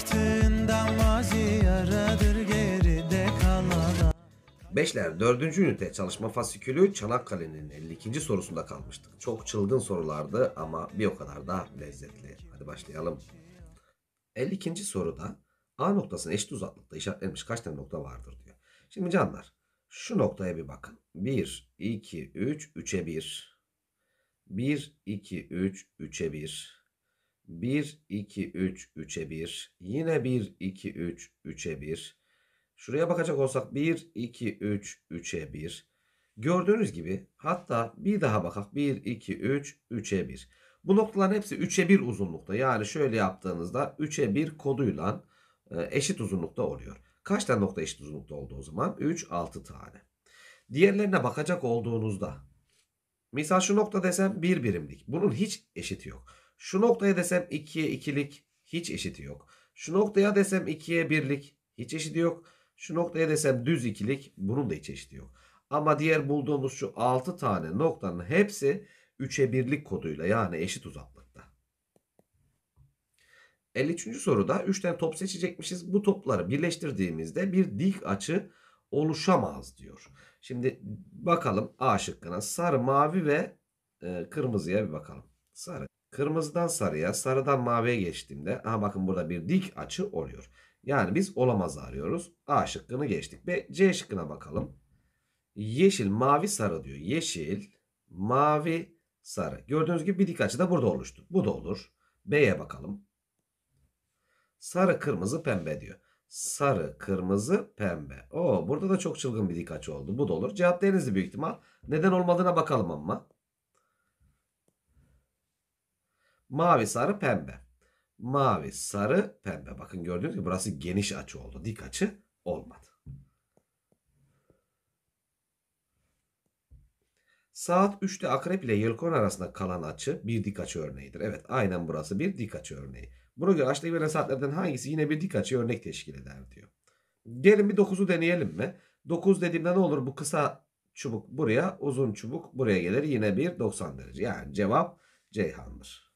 Baktığından mazi yaradır geride kalan Beşler 4. ünite çalışma fasikülü Çanakkale'nin 52. sorusunda kalmıştık. Çok çılgın sorulardı ama bir o kadar da lezzetli. Hadi başlayalım. 52. soruda A noktasının eşit uzaklıkta işaretlenmiş kaç tane nokta vardır diyor. Şimdi canlar şu noktaya bir bakın. 1, 2, 3, 3'e 1. 1, 2, 3, 3'e 1. 1, 2, 3, 3'e 1. Yine 1, 2, 3, 3'e 1. Şuraya bakacak olsak 1, 2, 3, 3'e 1. Gördüğünüz gibi hatta bir daha bakak 1, 2, 3, 3'e 1. Bu noktaların hepsi 3'e 1 uzunlukta. Yani şöyle yaptığınızda 3'e 1 koduyla e, eşit uzunlukta oluyor. Kaç tane nokta eşit uzunlukta oldu o zaman? 3, 6 tane. Diğerlerine bakacak olduğunuzda misal şu nokta desem 1 bir birimlik. Bunun hiç eşiti yok. Şu noktaya desem 2'ye 2'lik hiç eşiti yok. Şu noktaya desem 2'ye 1'lik hiç eşiti yok. Şu noktaya desem düz ikilik bunun da hiç eşiti yok. Ama diğer bulduğumuz şu 6 tane noktanın hepsi 3'e 1'lik koduyla yani eşit uzaklıkta. 53. soruda 3 tane top seçecekmişiz. Bu topları birleştirdiğimizde bir dik açı oluşamaz diyor. Şimdi bakalım A şıkkına sarı, mavi ve e, kırmızıya bir bakalım. Sarı. Kırmızıdan sarıya, sarıdan maviye geçtiğimde aha bakın burada bir dik açı oluyor. Yani biz olamaz arıyoruz. A şıkkını geçtik ve C şıkkına bakalım. Yeşil, mavi, sarı diyor. Yeşil, mavi, sarı. Gördüğünüz gibi bir dik açı da burada oluştu. Bu da olur. B'ye bakalım. Sarı, kırmızı, pembe diyor. Sarı, kırmızı, pembe. Oo, burada da çok çılgın bir dik açı oldu. Bu da olur. Cevap denizli büyük ihtimal. Neden olmadığına bakalım ama. Mavi, sarı, pembe. Mavi, sarı, pembe. Bakın gördüğünüz gibi burası geniş açı oldu. Dik açı olmadı. Saat 3'te akrep ile yelkon arasında kalan açı bir dik açı örneğidir. Evet aynen burası bir dik açı örneği. Buna göre açtaki verilen saatlerden hangisi yine bir dik açı örnek teşkil eder diyor. Gelin bir 9'u deneyelim mi? 9 dediğimde ne olur? Bu kısa çubuk buraya, uzun çubuk buraya gelir. Yine bir 90 derece. Yani cevap Ceyhan'dır.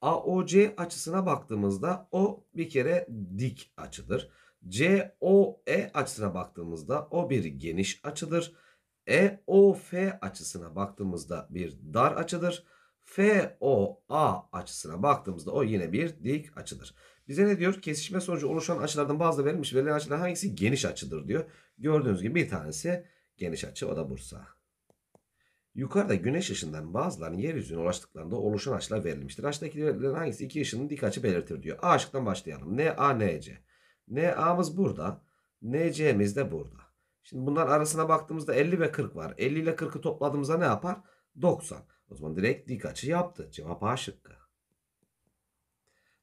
AOC açısına baktığımızda o bir kere dik açıdır. COE açısına baktığımızda o bir geniş açıdır. EOF açısına baktığımızda bir dar açıdır. FOA açısına baktığımızda o yine bir dik açıdır. Bize ne diyor? Kesişme sonucu oluşan açılardan bazıları verilmiş. Verilen açılardan hangisi geniş açıdır diyor. Gördüğünüz gibi bir tanesi geniş açı o da Bursa. Yukarıda güneş ışından bazılarının yeryüzüne ulaştıklarında oluşan açılar verilmiştir. Aşağıdakilerden hangisi iki ışının dik açı belirtir diyor. A şıktan başlayalım. N, A, N, C. N, A'mız burada. N, C'miz de burada. Şimdi bunlar arasına baktığımızda 50 ve 40 var. 50 ile 40'ı topladığımızda ne yapar? 90. O zaman direkt dik açı yaptı. Cevap A şıkkı.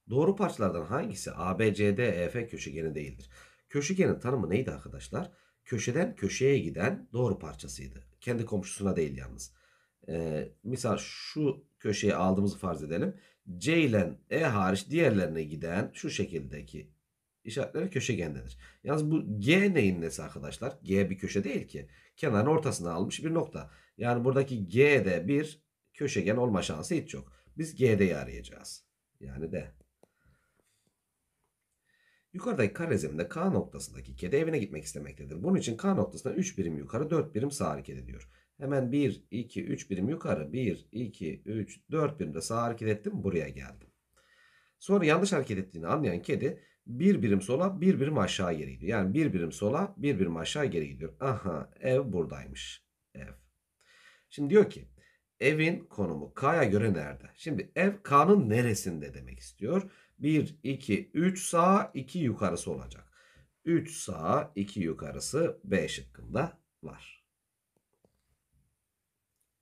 Doğru parçalardan hangisi A B C D E F köşegeni değildir? Köşegenin tanımı neydi arkadaşlar? köşeden köşeye giden doğru parçasıydı. Kendi komşusuna değil yalnız. Ee, misal şu köşeyi aldığımızı farz edelim. C ile E hariç diğerlerine giden şu şekildeki işaretleri köşegendedir. Yalnız bu G neyin nesi arkadaşlar? G bir köşe değil ki. Kenarın ortasına almış bir nokta. Yani buradaki G'de bir köşegen olma şansı hiç yok. Biz G'de arayacağız. Yani de. Yukarıdaki karezemde K noktasındaki kedi evine gitmek istemektedir. Bunun için K noktasında 3 birim yukarı 4 birim sağ hareket ediyor. Hemen 1, 2, 3 birim yukarı 1, 2, 3, 4 birim de sağ hareket ettim buraya geldim. Sonra yanlış hareket ettiğini anlayan kedi bir birim sola bir birim aşağı geri gidiyor. Yani bir birim sola bir birim aşağı geri gidiyor. Aha ev buradaymış. Ev. Şimdi diyor ki evin konumu K'ya göre nerede? Şimdi ev K'nın neresinde demek istiyor. 1, 2, 3 sağ, 2 yukarısı olacak. 3 sağ, 2 yukarısı B şıkkında var.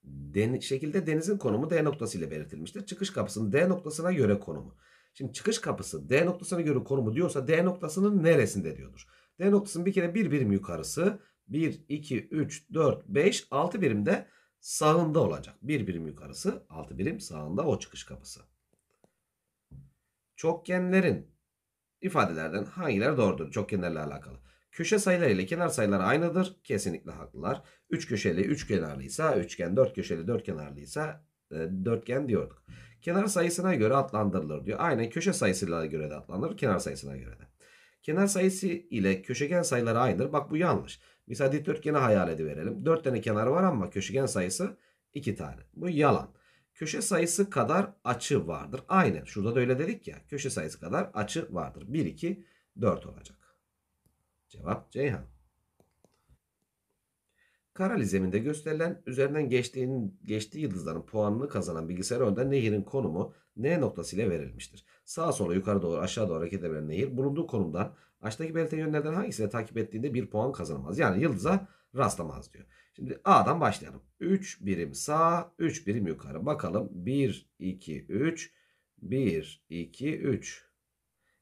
Den şekilde denizin konumu D noktası ile belirtilmiştir. Çıkış kapısının D noktasına göre konumu. Şimdi çıkış kapısı D noktasına göre konumu diyorsa D noktasının neresinde diyordur. D noktasının bir kere bir birim yukarısı 1, 2, 3, 4, 5, 6 birimde sağında olacak. Bir birim yukarısı 6 birim sağında o çıkış kapısı çokgenlerin ifadelerden hangileri doğrudur? Çokgenlerle alakalı. Köşe sayıları ile kenar sayıları aynıdır. Kesinlikle haklılar. 3 köşeli 3 kenarlıysa üçgen, 4 köşeli 4 kenarlıysa e, dörtgen diyorduk. Kenar sayısına göre adlandırılır diyor. Aynen köşe sayısına göre de adlandırır, kenar sayısına göre de. Kenar sayısı ile köşegen sayıları aynıdır. Bak bu yanlış. Mesela dikdörtgeni hayal ediverelim. 4 tane kenarı var ama köşegen sayısı 2 tane. Bu yalan köşe sayısı kadar açı vardır. Aynen şurada da öyle dedik ya. Köşe sayısı kadar açı vardır. 1, 2, 4 olacak. Cevap Ceyhan. Karalizeminde gösterilen üzerinden geçtiğin, geçtiği yıldızların puanını kazanan bilgisayar önünde nehirin konumu N noktası ile verilmiştir. Sağa sola yukarı doğru aşağı doğru hareket eden nehir bulunduğu konumdan aşağıdaki belirtilen yönlerden hangisini takip ettiğinde bir puan kazanamaz. Yani yıldıza rastlamaz diyor. Şimdi A'dan başlayalım. 3 birim sağ, 3 birim yukarı. Bakalım 1, 2, 3, 1, 2, 3.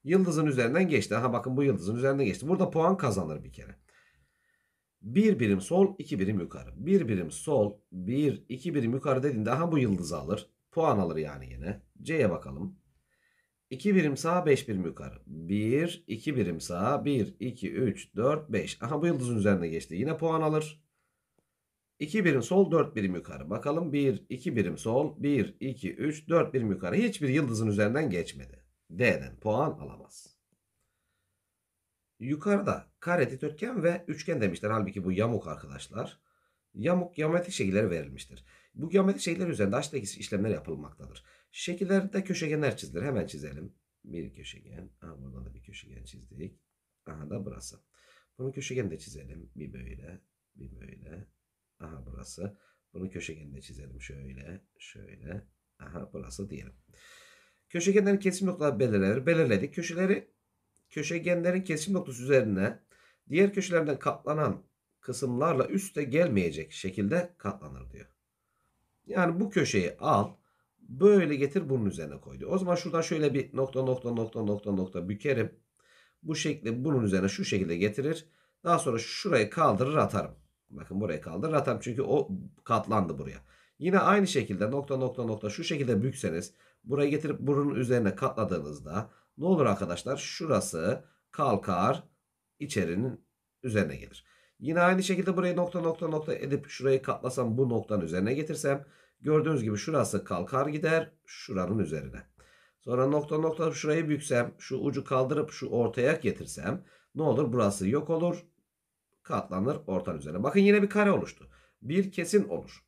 Yıldızın üzerinden geçti. Ha, bakın bu yıldızın üzerinden geçti. Burada puan kazanır bir kere. 1 birim sol, 2 birim yukarı. 1 birim sol, 1, 2 birim yukarı dediğinde ha bu yıldızı alır. Puan alır yani yine. C'ye bakalım. 2 birim sağ, 5 birim yukarı. 1, 2 birim sağ, 1, 2, 3, 4, 5. Aha bu yıldızın üzerine geçti. Yine puan alır. 2 birim sol 4 birim yukarı. Bakalım 1 2 birim sol 1 2 3 4 birim yukarı. Hiçbir yıldızın üzerinden geçmedi. D'den puan alamaz. Yukarıda kare dikdörtgen ve üçgen demişler. Halbuki bu yamuk arkadaşlar. Yamuk geometrik şekilleri verilmiştir. Bu geometrik şekiller üzerinde aşağıdaki işlemler yapılmaktadır. Şekillerde köşegenler çizilir. Hemen çizelim. Bir köşegen. Aha, buradan da bir köşegen çizdik. Aha da burası. Bunun köşegeni de çizelim. Bir böyle, bir böyle, Aha burası. Bunu köşegenine çizelim. Şöyle, şöyle. Aha burası diyelim. Köşegenlerin kesim noktaları belirlenir. Belirledik. Köşeleri köşegenlerin kesim noktası üzerine diğer köşelerden katlanan kısımlarla üste gelmeyecek şekilde katlanır diyor. Yani bu köşeyi al böyle getir bunun üzerine koydu. O zaman şuradan şöyle bir nokta nokta nokta nokta nokta bükerim. Bu şekli bunun üzerine şu şekilde getirir. Daha sonra şurayı kaldırır atarım. Bakın buraya kaldı. Ratem çünkü o katlandı buraya. Yine aynı şekilde nokta nokta nokta şu şekilde bükseniz buraya getirip burun üzerine katladığınızda ne olur arkadaşlar? Şurası kalkar içerinin üzerine gelir. Yine aynı şekilde burayı nokta nokta nokta edip şurayı katlasam bu noktanın üzerine getirsem gördüğünüz gibi şurası kalkar gider şuranın üzerine. Sonra nokta nokta şurayı büksem şu ucu kaldırıp şu ortaya getirsem ne olur burası yok olur katlanır ortan üzerine. Bakın yine bir kare oluştu. Bir kesin olur.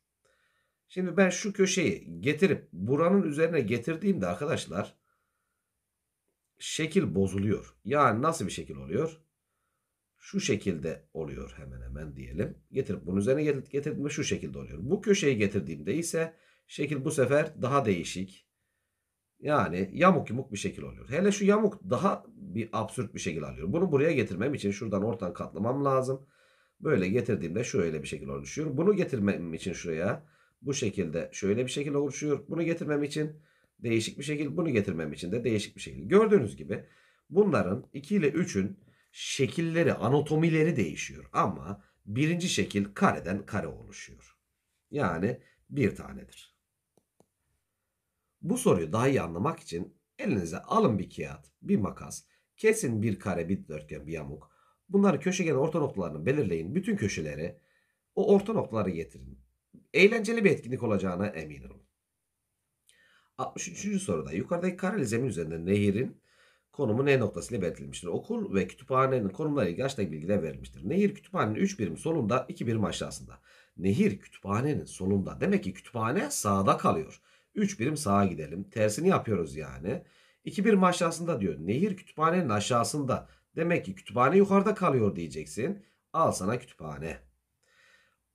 Şimdi ben şu köşeyi getirip buranın üzerine getirdiğimde arkadaşlar şekil bozuluyor. Yani nasıl bir şekil oluyor? Şu şekilde oluyor hemen hemen diyelim. Getirip bunun üzerine getirdiğimde şu şekilde oluyor. Bu köşeyi getirdiğimde ise şekil bu sefer daha değişik. Yani yamuk yumuk bir şekil oluyor. Hele şu yamuk daha bir absürt bir şekil alıyor. Bunu buraya getirmem için şuradan ortadan katlamam lazım. Böyle getirdiğimde şöyle bir şekil oluşuyor. Bunu getirmem için şuraya bu şekilde şöyle bir şekil oluşuyor. Bunu getirmem için değişik bir şekil. Bunu getirmem için de değişik bir şekil. Gördüğünüz gibi bunların 2 ile 3'ün şekilleri, anatomileri değişiyor. Ama birinci şekil kareden kare oluşuyor. Yani bir tanedir. Bu soruyu daha iyi anlamak için elinize alın bir kağıt, bir makas, kesin bir kare, bir dörtgen, bir yamuk. Bunları köşegen orta noktalarını belirleyin. Bütün köşeleri o orta noktaları getirin. Eğlenceli bir etkinlik olacağına emin olun. 63. soruda yukarıdaki kareli zemin üzerinde nehirin konumu ne noktasıyla belirtilmiştir. Okul ve kütüphanenin konumları ilgili aşağıdaki bilgiler verilmiştir. Nehir kütüphanenin 3 birim solunda 2 birim aşağısında. Nehir kütüphanenin solunda. Demek ki kütüphane sağda kalıyor. 3 birim sağa gidelim. Tersini yapıyoruz yani. 2 birim aşağısında diyor. Nehir kütüphanenin aşağısında. Demek ki kütüphane yukarıda kalıyor diyeceksin. Al sana kütüphane.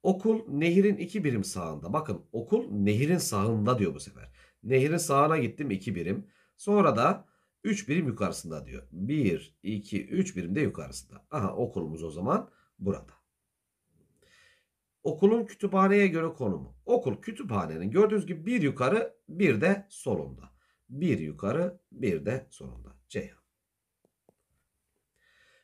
Okul nehirin 2 birim sağında. Bakın okul nehirin sağında diyor bu sefer. Nehirin sağına gittim 2 birim. Sonra da 3 birim yukarısında diyor. 1, 2, 3 birim de yukarısında. Aha okulumuz o zaman burada. Okulun kütüphaneye göre konumu. Okul kütüphanenin gördüğünüz gibi bir yukarı bir de solunda. Bir yukarı bir de solunda. C.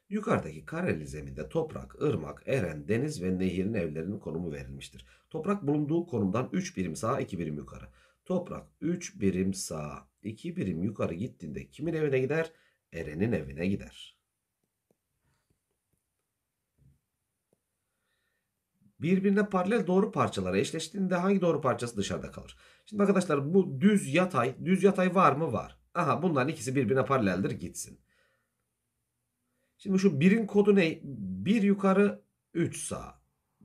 Yukarıdaki kareli zeminde toprak, ırmak, eren, deniz ve nehirin evlerinin konumu verilmiştir. Toprak bulunduğu konumdan 3 birim sağa 2 birim yukarı. Toprak 3 birim sağa 2 birim yukarı gittiğinde kimin evine gider? Eren'in evine gider. birbirine paralel doğru parçalara eşleştiğinde hangi doğru parçası dışarıda kalır? Şimdi arkadaşlar bu düz yatay, düz yatay var mı? Var. Aha bunların ikisi birbirine paraleldir gitsin. Şimdi şu birin kodu ne? Bir yukarı 3 sağ.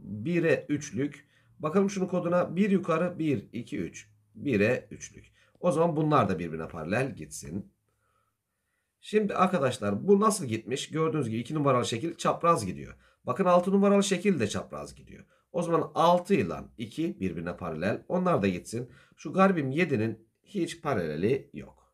1'e 3'lük. Bakalım şunun koduna bir yukarı 1, 2, 3. 1'e 3'lük. O zaman bunlar da birbirine paralel gitsin. Şimdi arkadaşlar bu nasıl gitmiş? Gördüğünüz gibi 2 numaralı şekil çapraz gidiyor. Bakın 6 numaralı şekil de çapraz gidiyor. O zaman 6 ile 2 birbirine paralel. Onlar da gitsin. Şu garbim 7'nin hiç paraleli yok.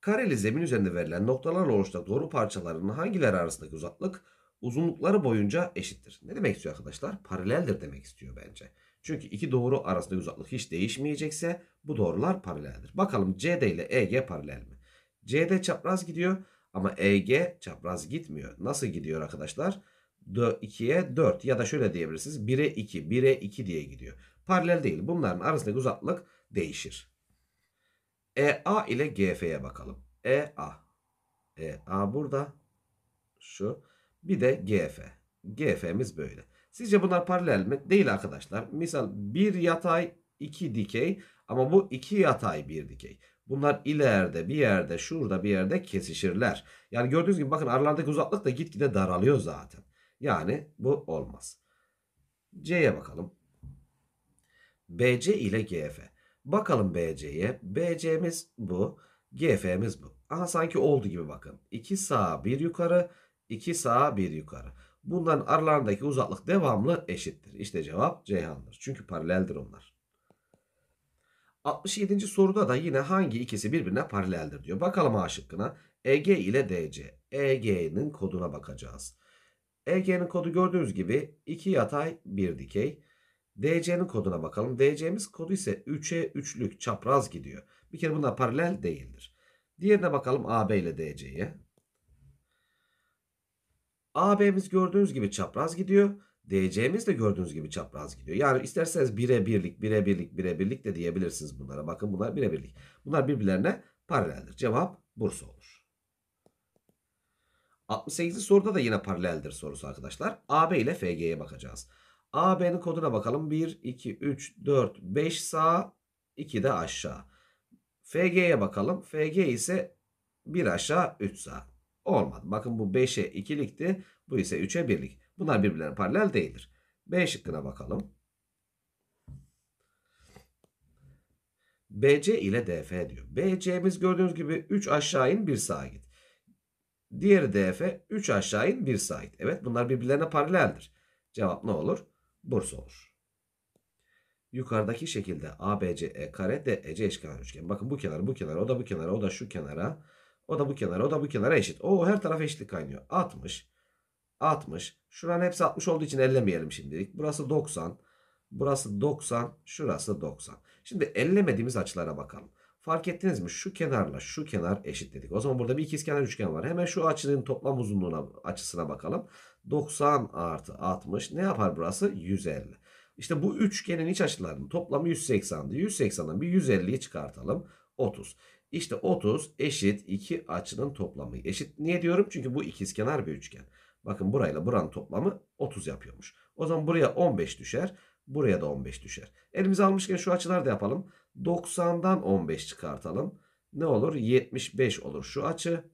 Kareli zemin üzerinde verilen noktalarla oluşacak doğru parçalarının hangileri arasındaki uzaklık uzunlukları boyunca eşittir. Ne demek istiyor arkadaşlar? Paraleldir demek istiyor bence. Çünkü iki doğru arasındaki uzaklık hiç değişmeyecekse bu doğrular paraleldir. Bakalım CD ile EG paralel mi? CD çapraz gidiyor. Ama EG çapraz gitmiyor. Nasıl gidiyor arkadaşlar? 2'ye 4 ya da şöyle diyebilirsiniz 1'e 2, 1'e 2 diye gidiyor. Paralel değil. Bunların arasındaki uzaklık değişir. EA ile GF'ye bakalım. EA. EA burada. Şu. Bir de GF. GF'miz böyle. Sizce bunlar paralel mi? Değil arkadaşlar. Misal bir yatay iki dikey ama bu iki yatay bir dikey. Bunlar ileride bir yerde şurada bir yerde kesişirler. Yani gördüğünüz gibi bakın aralardaki uzaklık da gitgide daralıyor zaten. Yani bu olmaz. C'ye bakalım. BC ile GF. Bakalım BC'ye. BC'miz bu. GF'miz bu. Aha sanki oldu gibi bakın. 2 sağa 1 yukarı. 2 sağa 1 yukarı. Bundan aralarındaki uzaklık devamlı eşittir. İşte cevap Ceyhan'dır. Çünkü paraleldir onlar. 67. soruda da yine hangi ikisi birbirine paraleldir diyor. Bakalım A şıkkına. EG ile DC. EG'nin koduna bakacağız. EG'nin kodu gördüğünüz gibi 2 yatay 1 dikey. DC'nin koduna bakalım. DC'miz kodu ise 3'e 3'lük çapraz gidiyor. Bir kere bunlar paralel değildir. Diğerine bakalım AB ile DC'ye. AB'miz gördüğünüz gibi çapraz gidiyor. DC'miz de gördüğünüz gibi çapraz gidiyor. Yani isterseniz bire birlik, bire birlik, bire birlik de diyebilirsiniz bunlara. Bakın bunlar bire birlik. Bunlar birbirlerine paraleldir. Cevap Bursa olur. 68. soruda da yine paraleldir sorusu arkadaşlar. AB ile FG'ye bakacağız. AB'nin koduna bakalım. 1, 2, 3, 4, 5 sağ, 2 de aşağı. FG'ye bakalım. FG ise 1 aşağı, 3 sağ. Olmadı. Bakın bu 5'e 2'likti. Bu ise 3'e 1'lik. Bunlar birbirlerine paralel değildir. B şıkkına bakalım. BC ile DF diyor. BC'miz gördüğünüz gibi 3 aşağı in 1 sağa git. Diğeri DF 3 aşağı in 1 sağa git. Evet bunlar birbirlerine paraleldir. Cevap ne olur? Burs olur. Yukarıdaki şekilde ABCE kare DEC eşkenar üçgen. Bakın bu kenar, bu kenara o da bu kenara o da şu kenara o da bu kenara o da bu kenara eşit. Oo her taraf eşitlik kaynıyor. 60 60. Şuranın hepsi 60 olduğu için ellemeyelim şimdilik. Burası 90. Burası 90. Şurası 90. Şimdi ellemediğimiz açılara bakalım. Fark ettiniz mi? Şu kenarla şu kenar eşit dedik. O zaman burada bir ikizkenar üçgen var. Hemen şu açının toplam uzunluğuna açısına bakalım. 90 artı 60 ne yapar burası? 150. İşte bu üçgenin iç açılarının toplamı 180'di. 180'dan bir 150'yi çıkartalım. 30. İşte 30 eşit iki açının toplamı. Eşit niye diyorum? Çünkü bu ikizkenar bir üçgen. Bakın burayla buranın toplamı 30 yapıyormuş. O zaman buraya 15 düşer. Buraya da 15 düşer. Elimize almışken şu açıları da yapalım. 90'dan 15 çıkartalım. Ne olur? 75 olur şu açı.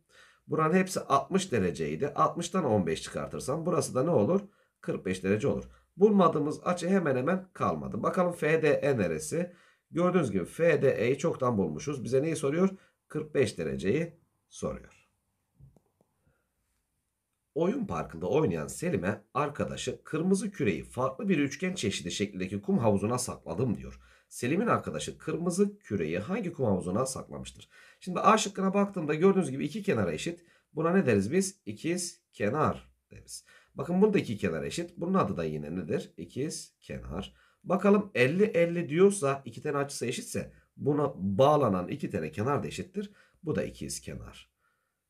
Buranın hepsi 60 dereceydi. 60'dan 15 çıkartırsam burası da ne olur? 45 derece olur. Bulmadığımız açı hemen hemen kalmadı. Bakalım FDE neresi? Gördüğünüz gibi FDE'yi çoktan bulmuşuz. Bize neyi soruyor? 45 dereceyi soruyor. Oyun parkında oynayan Selim'e arkadaşı kırmızı küreyi farklı bir üçgen çeşidi şeklindeki kum havuzuna sakladım diyor. Selim'in arkadaşı kırmızı küreyi hangi kum havuzuna saklamıştır? Şimdi A şıkkına baktığımda gördüğünüz gibi iki kenara eşit. Buna ne deriz biz? İkiz kenar deriz. Bakın bunu da iki kenar eşit. Bunun adı da yine nedir? İkiz kenar. Bakalım 50-50 diyorsa iki tane açısı eşitse buna bağlanan iki tane kenar da eşittir. Bu da ikiz kenar.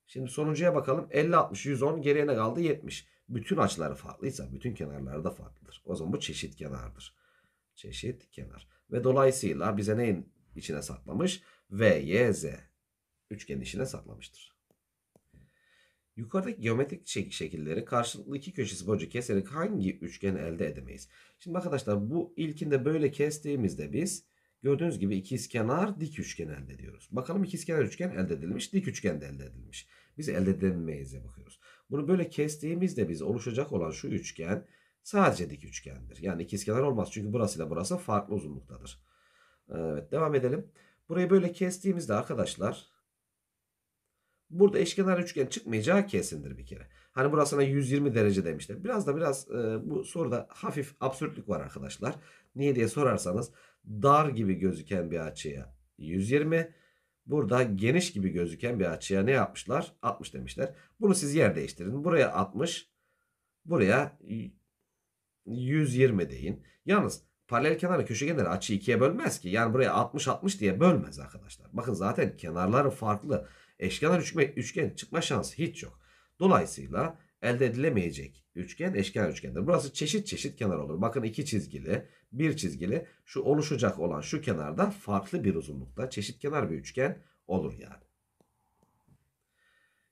Şimdi sonuncuya bakalım. 50, 60, 110 geriye ne kaldı? 70. Bütün açıları farklıysa bütün kenarları da farklıdır. O zaman bu çeşit kenardır. Çeşit kenar. Ve dolayısıyla bize neyin içine saklamış? V, Y, Z üçgenin içine saklamıştır. Yukarıdaki geometrik şey- şekilleri karşılıklı iki köşesi boyunca keserek hangi üçgen elde edemeyiz? Şimdi arkadaşlar bu ilkinde böyle kestiğimizde biz Gördüğünüz gibi ikizkenar dik üçgen elde ediyoruz. Bakalım ikizkenar üçgen elde edilmiş, dik üçgen de elde edilmiş. Biz elde edilmeyiz'e bakıyoruz. Bunu böyle kestiğimizde biz oluşacak olan şu üçgen sadece dik üçgendir. Yani ikizkenar olmaz çünkü burası burasıyla burası farklı uzunluktadır. Ee, evet devam edelim. Burayı böyle kestiğimizde arkadaşlar Burada eşkenar üçgen çıkmayacağı kesindir bir kere. Hani burasına 120 derece demişler. Biraz da biraz e, bu soruda hafif absürtlük var arkadaşlar. Niye diye sorarsanız dar gibi gözüken bir açıya 120 Burada geniş gibi gözüken bir açıya ne yapmışlar? 60 demişler. Bunu siz yer değiştirin. Buraya 60. Buraya 120 deyin. Yalnız paralel kenarı köşegenleri açı ikiye bölmez ki. Yani buraya 60-60 diye bölmez arkadaşlar. Bakın zaten kenarları farklı. Eşkenar üçgen, üçgen çıkma şansı hiç yok. Dolayısıyla elde edilemeyecek üçgen eşkenar üçgendir. Burası çeşit çeşit kenar olur. Bakın iki çizgili, bir çizgili. Şu oluşacak olan şu kenarda farklı bir uzunlukta çeşit kenar bir üçgen olur yani.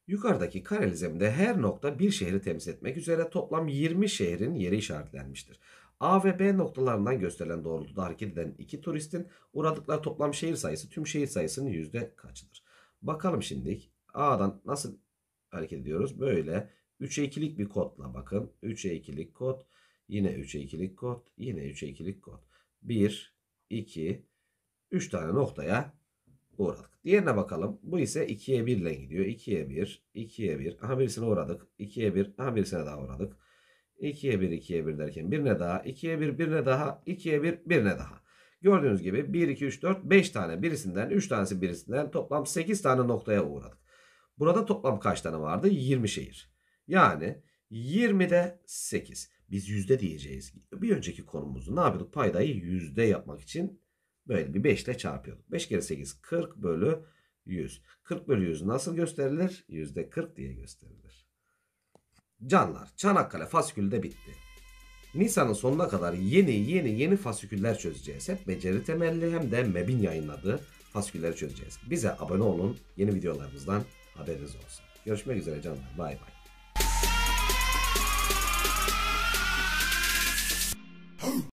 Yukarıdaki kareli zeminde her nokta bir şehri temsil etmek üzere toplam 20 şehrin yeri işaretlenmiştir. A ve B noktalarından gösterilen doğrultuda hareket eden iki turistin uğradıkları toplam şehir sayısı tüm şehir sayısının yüzde kaçıdır? Bakalım şimdi A'dan nasıl hareket ediyoruz? Böyle 3'e 2'lik bir kodla bakın. 3'e 2'lik kod. Yine 3'e 2'lik kod. Yine 3'e 2'lik kod. 1, 2, 3 tane noktaya uğradık. Diğerine bakalım. Bu ise 2'ye 1 ile gidiyor. 2'ye 1, 2'ye 1. Aha birisine uğradık. 2'ye 1, aha birisine daha uğradık. 2'ye 1, 2'ye 1 derken birine daha. 2'ye 1, birine daha. 2'ye 1, birine daha. Gördüğünüz gibi 1, 2, 3, 4, 5 tane birisinden 3 tanesi birisinden toplam 8 tane noktaya uğradık. Burada toplam kaç tane vardı? 20 şehir. Yani 20'de 8. Biz yüzde diyeceğiz. Bir önceki konumuzda ne yapıyorduk? Paydayı yüzde yapmak için böyle bir 5 ile çarpıyorduk. 5 kere 8 40 bölü 100. 40 bölü 100 nasıl gösterilir? Yüzde 40 diye gösterilir. Canlar Çanakkale faskülde bitti. Nisan'ın sonuna kadar yeni yeni yeni fasiküller çözeceğiz. Hep beceri temelli hem de MEB'in yayınladığı fasikülleri çözeceğiz. Bize abone olun. Yeni videolarımızdan haberiniz olsun. Görüşmek üzere canlar. Bay bay.